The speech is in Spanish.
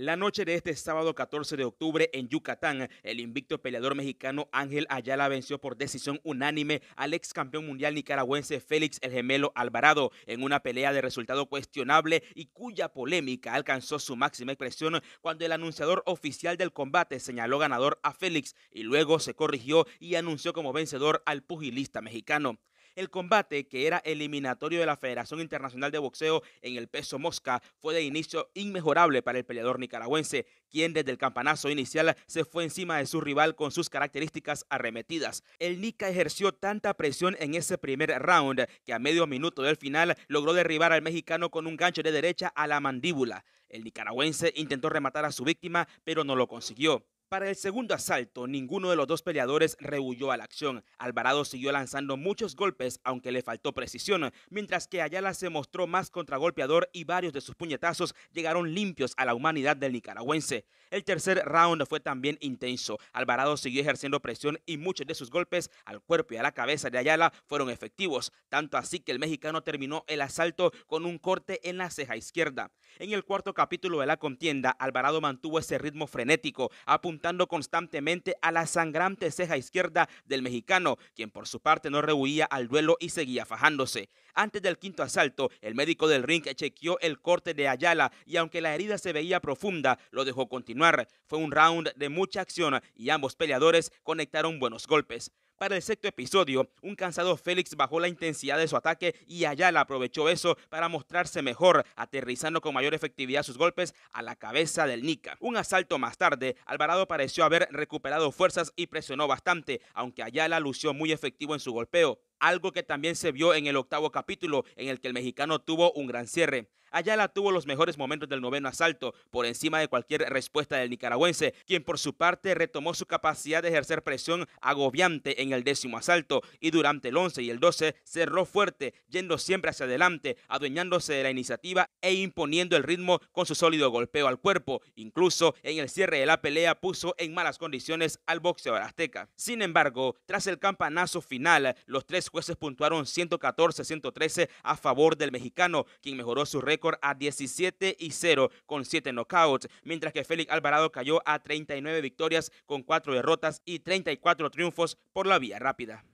La noche de este sábado 14 de octubre en Yucatán, el invicto peleador mexicano Ángel Ayala venció por decisión unánime al ex campeón mundial nicaragüense Félix el Gemelo Alvarado en una pelea de resultado cuestionable y cuya polémica alcanzó su máxima expresión cuando el anunciador oficial del combate señaló ganador a Félix y luego se corrigió y anunció como vencedor al pugilista mexicano. El combate, que era eliminatorio de la Federación Internacional de Boxeo en el peso mosca, fue de inicio inmejorable para el peleador nicaragüense, quien desde el campanazo inicial se fue encima de su rival con sus características arremetidas. El Nica ejerció tanta presión en ese primer round que a medio minuto del final logró derribar al mexicano con un gancho de derecha a la mandíbula. El nicaragüense intentó rematar a su víctima, pero no lo consiguió. Para el segundo asalto, ninguno de los dos peleadores rehuyó a la acción. Alvarado siguió lanzando muchos golpes, aunque le faltó precisión, mientras que Ayala se mostró más contragolpeador y varios de sus puñetazos llegaron limpios a la humanidad del nicaragüense. El tercer round fue también intenso. Alvarado siguió ejerciendo presión y muchos de sus golpes al cuerpo y a la cabeza de Ayala fueron efectivos, tanto así que el mexicano terminó el asalto con un corte en la ceja izquierda. En el cuarto capítulo de la contienda, Alvarado mantuvo ese ritmo frenético, apuntando constantemente a la sangrante ceja izquierda del mexicano, quien por su parte no rehuía al duelo y seguía fajándose. Antes del quinto asalto, el médico del ring chequeó el corte de Ayala y aunque la herida se veía profunda, lo dejó continuar. Fue un round de mucha acción y ambos peleadores conectaron buenos golpes. Para el sexto episodio, un cansado Félix bajó la intensidad de su ataque y Ayala aprovechó eso para mostrarse mejor, aterrizando con mayor efectividad sus golpes a la cabeza del Nika. Un asalto más tarde, Alvarado pareció haber recuperado fuerzas y presionó bastante, aunque Ayala lució muy efectivo en su golpeo, algo que también se vio en el octavo capítulo, en el que el mexicano tuvo un gran cierre. Ayala tuvo los mejores momentos del noveno asalto, por encima de cualquier respuesta del nicaragüense, quien por su parte retomó su capacidad de ejercer presión agobiante en el décimo asalto y durante el 11 y el 12 cerró fuerte, yendo siempre hacia adelante, adueñándose de la iniciativa e imponiendo el ritmo con su sólido golpeo al cuerpo. Incluso en el cierre de la pelea puso en malas condiciones al boxeador azteca. Sin embargo, tras el campanazo final, los tres jueces puntuaron 114-113 a favor del mexicano, quien mejoró su récord récord a 17 y 0 con 7 knockouts, mientras que Félix Alvarado cayó a 39 victorias con 4 derrotas y 34 triunfos por la vía rápida.